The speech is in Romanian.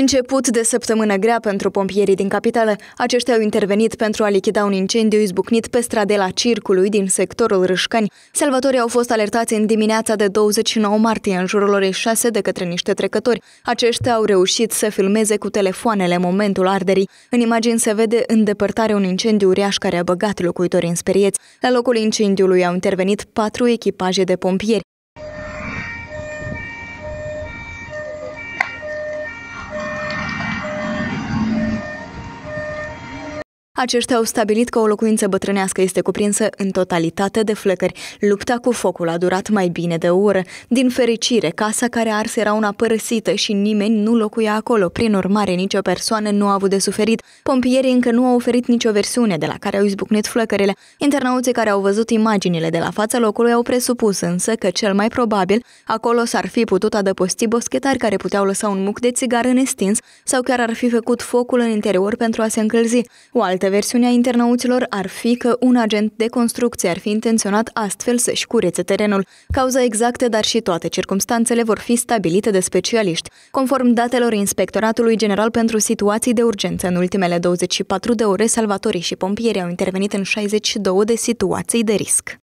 Început de săptămână grea pentru pompierii din capitală, aceștia au intervenit pentru a lichida un incendiu izbucnit pe stradela Circului din sectorul Râșcani. Salvatorii au fost alertați în dimineața de 29 martie, în jurul orei 6, de către niște trecători. Aceștia au reușit să filmeze cu telefoanele momentul arderii. În imagini se vede în depărtare un incendiu uriaș care a băgat locuitorii în sperieți. La locul incendiului au intervenit patru echipaje de pompieri. Aceștia au stabilit că o locuință bătrânească este cuprinsă în totalitate de flăcări. Lupta cu focul a durat mai bine de o oră. Din fericire, casa care ars era una părăsită și nimeni nu locuia acolo. Prin urmare, nicio persoană nu a avut de suferit. Pompierii încă nu au oferit nicio versiune de la care au izbucnit flăcările. Internauții care au văzut imaginile de la fața locului au presupus însă că cel mai probabil acolo s-ar fi putut adăposti boschetari care puteau lăsa un muc de țigară nestins sau chiar ar fi făcut focul în interior pentru a se încălzi. O altă versiunea internauților ar fi că un agent de construcție ar fi intenționat astfel să-și curețe terenul. Cauza exactă, dar și toate circumstanțele vor fi stabilite de specialiști. Conform datelor Inspectoratului General pentru Situații de Urgență, în ultimele 24 de ore, salvatorii și pompierii au intervenit în 62 de situații de risc.